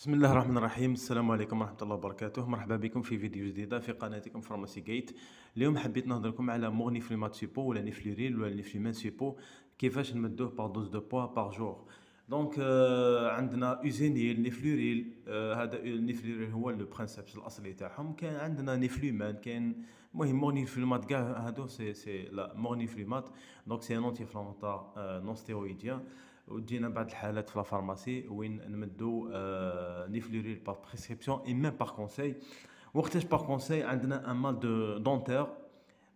بسم الله الرحمن الرحيم السلام عليكم ورحمه الله وبركاته مرحبا بكم في فيديو جديده في قناتكم فارماسي جيت اليوم حبيت نهضر لكم على مغني فليمات سيبو ولا نيفليريل ولا نيفليمان سيبو كيفاش نمدوه باغ دوز دو بوا باغ جور دونك آه عندنا اوزينيل نيفلوريل آه هذا نيفلوريل هو لو برانسيب الاصلي تاعهم كان عندنا نيفلومان كاين المهم مورني فلومات كاع هادو سي سي لا مورني فلومات دونك سي ان انتي فلامونتار آه نون ستيرويديان ودينا بعض الحالات في لافارماسي وين نمدو آه نيفلوري بار بريسكريبسيون اي ميم بار كونساي وقتاش بار كونساي عندنا ان مال دو دونتير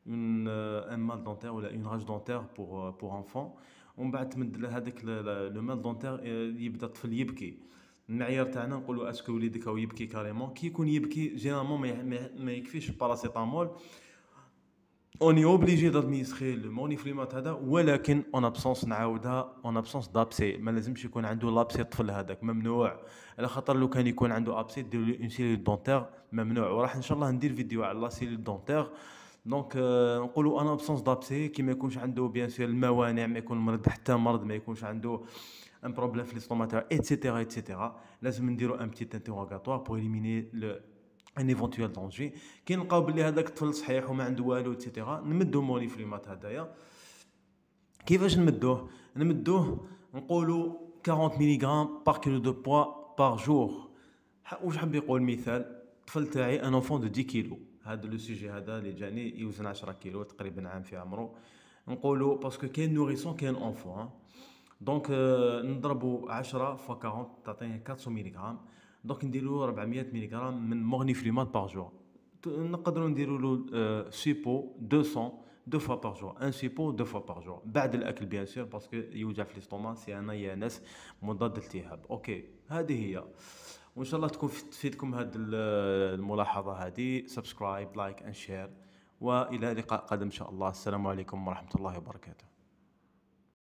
اون ان مال دونتير ولا اون راج دونتير بور بور انفون ومن بعد تمد هذاك لو مال دونتير يبدا الطفل يبكي المعيار تاعنا نقولوا اسكو وليدك او يبكي كاريمون كي يكون يبكي جينيرالمون ما يكفيش باراسيتامول اوني اوبليجي دادميستري لو موني فليمات هذا ولكن اون ابسونس نعاودها اون ابسونس دابسي ما لازمش يكون عنده لابسي الطفل هذاك ممنوع على خاطر لو كان يكون عنده ابسي دير له اون سيلي دونتيغ ممنوع وراح ان شاء الله ندير فيديو على لا سيلي دونتيغ دونك نقولوا اون ابسونس دابسي كي ما يكونش عنده بيان سور الموانع ما يكون مرض حتى مرض ما يكونش عنده ان بروبليم في لي ليستوماتير ايتترا ايتترا لازم نديرو ان بتيت انتروغاتوار بو اليميني ان ايفونتويال دونجي كي نلقاو بلي هذاك الطفل صحيح وما عنده والو ايتترا نمدو موني في المات هذايا كيفاش نمدوه نمدوه نقولوا 40 ميلي غرام بار كيلو دو بوا بار جور واش حاب يقول مثال الطفل تاعي ان اونفون دو 10 كيلو هذا لو سوجي هذا اللي جاني يوزن 10 كيلو تقريبا عام في عمره نقولوا باسكو كاين نوريسون كاين اونفون دونك نضربوا 10 فوا 40 تعطيني 400 ميلي غرام دونك نديرو 400 غرام من مغنيفليمات باغ جور نقدروا نديروا له آه، سيبو 200 دو فوا باغ جور ان سيبو دو فوا باغ جور بعد الاكل بيان سور باسكو يوجع في ليستوما سي انا يا ناس مضاد التهاب اوكي هذه هي وان شاء الله تكون تفيدكم هذه آه، الملاحظه هذه سبسكرايب لايك اند شير والى لقاء قادم ان شاء الله السلام عليكم ورحمه الله وبركاته